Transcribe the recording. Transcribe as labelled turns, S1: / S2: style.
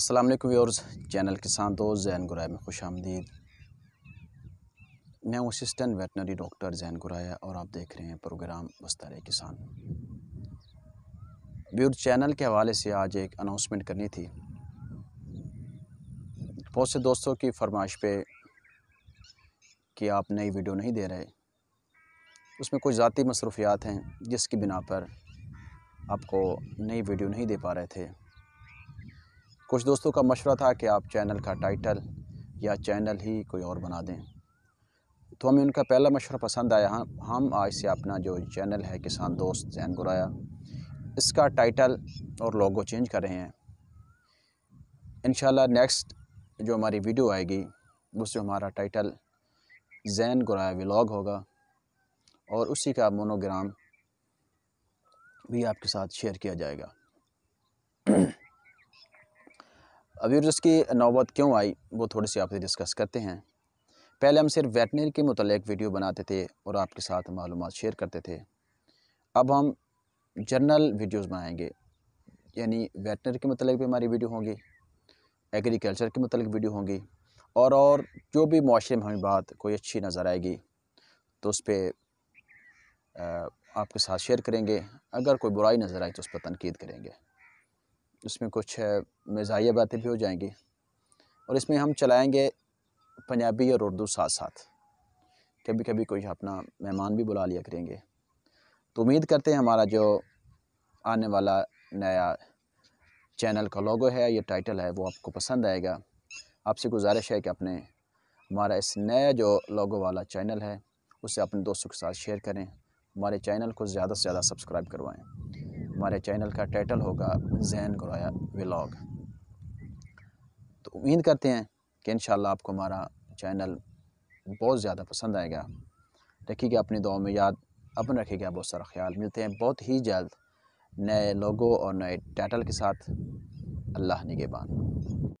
S1: अस्सलाम वालेकुम viewers channel किसान दोस्त जैन गुराया में खुश आमदीद मैं हूँ assistant veterinary doctor Jain Guraya और आप देख रहे हैं प्रोग्राम बस्तर किसान व्यूर चैनल के हवाले से आज एक अनाउंसमेंट करनी थी बहुत से दोस्तों की फरमाइश पे कि आप नई वीडियो नहीं दे रहे उसमें कुछ ज़ाती मसरूफियात हैं जिसकी बिना पर आपको नई वीडियो नहीं दे पा रहे थे कुछ दोस्तों का मशवरा था कि आप चैनल का टाइटल या चैनल ही कोई और बना दें तो हमें उनका पहला मशवरा पसंद आया हम हम आज से अपना जो चैनल है किसान दोस्त जैन गुराया इसका टाइटल और लोगो चेंज कर रहे हैं इन नेक्स्ट जो हमारी वीडियो आएगी उससे हमारा टाइटल जैन गुराया व्लॉग होगा और उसी का मोनोग्राम भी आपके साथ शेयर किया जाएगा अभी उसकी नौबत क्यों आई वो थोड़ी सी आपसे डिस्कस करते हैं पहले हम सिर्फ वेटनरी के मतलब वीडियो बनाते थे और आपके साथ मालूम शेयर करते थे अब हम जर्नल वीडियोस बनाएंगे यानी वेटनरी के मतलब भी हमारी वीडियो होंगी एग्रीकल्चर के मतलब वीडियो होंगी और और जो भी माशरे में हमें बात कोई अच्छी नज़र आएगी तो उस पर आपके साथ शेयर करेंगे अगर कोई बुराई नज़र आई तो उस पर तनकीद करेंगे इसमें कुछ मज़ाहिया बातें भी हो जाएंगी और इसमें हम चलाएँगे पंजाबी और उर्दू साथ साथ कभी कभी कोई अपना मेहमान भी बुला लिया करेंगे तो उम्मीद करते हैं हमारा जो आने वाला नया चैनल का लोगो है या टाइटल है वो आपको पसंद आएगा आपसे गुजारिश है कि अपने हमारा इस नया जो लोगो वाला चैनल है उसे अपने दोस्तों के साथ शेयर करें हमारे चैनल को ज़्यादा से ज़्यादा सब्सक्राइब करवाएं हमारे चैनल का टाइटल होगा जैन गुराया व्लाग तो उम्मीद करते हैं कि इन आपको हमारा चैनल बहुत ज़्यादा पसंद आएगा रखिएगा अपनी दुआ में याद अपन रखेगा बहुत सारा ख्याल मिलते हैं बहुत ही जल्द नए लोगों और नए टाइटल के साथ अल्लाह निगेबान